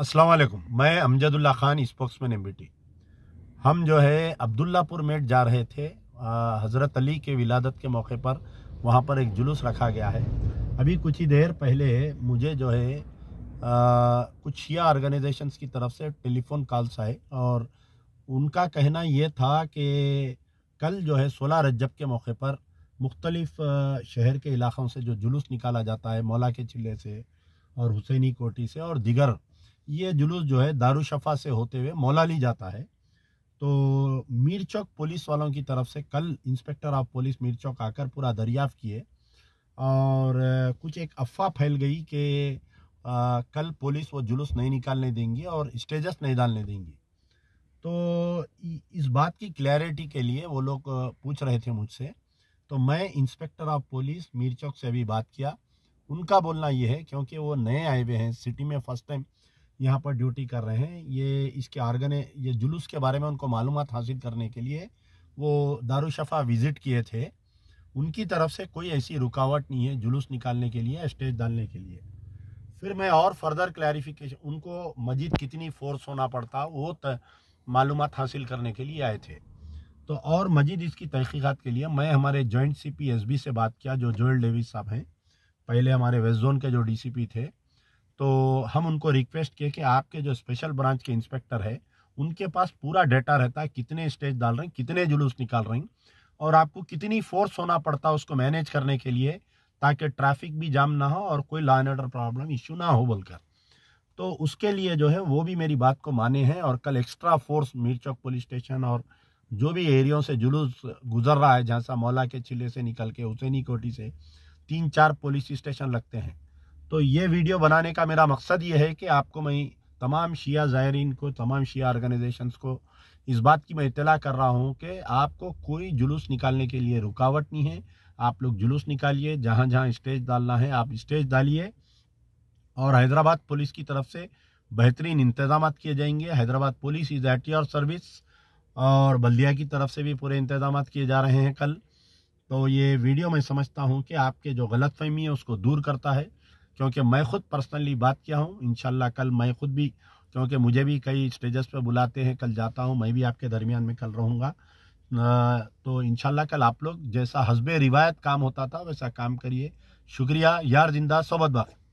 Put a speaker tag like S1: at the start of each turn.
S1: अस्सलाम वालेकुम मैं अमजदुल्ला खान मैन एम हम जो है अब्दुल्लापुर मेट जा रहे थे हज़रत अली के विलादत के मौके पर वहाँ पर एक जुलूस रखा गया है अभी कुछ ही देर पहले मुझे जो है आ, कुछ शिया ऑर्गेनाइजेशंस की तरफ से टेलीफोन कॉल्स आए और उनका कहना ये था कि कल जो है सोलह रजब के मौके पर मुख्तलिफ़ शहर के इलाक़ों से जो जुलूस निकाला जाता है मौला के चिल्ले से और हुसैनी कोटी से और दिगर ये जुलूस जो है दारू शफा से होते हुए मौलाली जाता है तो मीर चौक पुलिस वालों की तरफ से कल inspector of police Mir Chowk आकर पूरा दरियाफ़ किए और कुछ एक अफवाह फैल गई कि कल पुलिस वो जुलूस नहीं निकालने देंगी और स्टेजस नहीं डालने देंगी तो इस बात की क्लैरिटी के लिए वो लोग पूछ रहे थे मुझसे तो मैं inspector of police Mir Chowk से अभी बात किया उनका बोलना ये है क्योंकि वो नए आए हुए हैं सिटी में फर्स्ट टाइम यहाँ पर ड्यूटी कर रहे हैं ये इसके आर्गन ये जुलूस के बारे में उनको मालूम हासिल करने के लिए वो दारुशफ़ा विज़िट किए थे उनकी तरफ से कोई ऐसी रुकावट नहीं है जुलूस निकालने के लिए स्टेज डालने के लिए फिर मैं और फर्दर क्लैरिफिकेशन उनको मजीद कितनी फोर्स होना पड़ता वो मालूम हासिल करने के लिए आए थे तो और मजीद इसकी तहकीक़त के लिए मैं हमारे joint C P S B से बात किया जो जोएल डेविस साहब हैं पहले हमारे वेस्ट जोन के जो डी सी पी थे तो हम उनको रिक्वेस्ट किए कि आपके जो स्पेशल ब्रांच के इंस्पेक्टर है उनके पास पूरा डेटा रहता है कितने स्टेज डाल रहे हैं कितने जुलूस निकाल रहे हैं और आपको कितनी फोर्स होना पड़ता है उसको मैनेज करने के लिए ताकि ट्रैफिक भी जाम ना हो और कोई law and order problem issue ना हो बोलकर तो उसके लिए जो है वो भी मेरी बात को माने हैं और कल extra force Mir Chowk police station और जो भी एरियो से जुलूस गुजर रहा है जहाँ सा मौला के चिल्ले से निकल के हुसैनी कोटी से तीन चार पुलिस स्टेशन लगते हैं तो ये वीडियो बनाने का मेरा मकसद ये है कि आपको मैं तमाम शिया ज़ायरीन को तमाम शिया ऑर्गेनाइजेशन को इस बात की मैं इतला कर रहा हूँ कि आपको कोई जुलूस निकालने के लिए रुकावट नहीं है आप लोग जुलूस निकालिए जहाँ जहाँ स्टेज डालना है आप स्टेज डालिए और हैदराबाद पुलिस की तरफ से बेहतरीन इंतजाम किए जाएंगे Hyderabad police is at your service और बल्दिया की तरफ से भी पूरे इंतजाम किए जा रहे हैं कल तो ये वीडियो मैं समझता हूँ कि आपके जो गलत फहमी है उसको दूर करता है क्योंकि मैं खुद पर्सनली बात किया हूँ इन कल मैं खुद भी क्योंकि मुझे भी कई स्टेजेस पर बुलाते हैं कल जाता हूँ मैं भी आपके दरमियान में कल रहूँगा तो इन कल आप लोग जैसा हसब रिवायत काम होता था वैसा काम करिए शुक्रिया यार जिंदा सोबत बात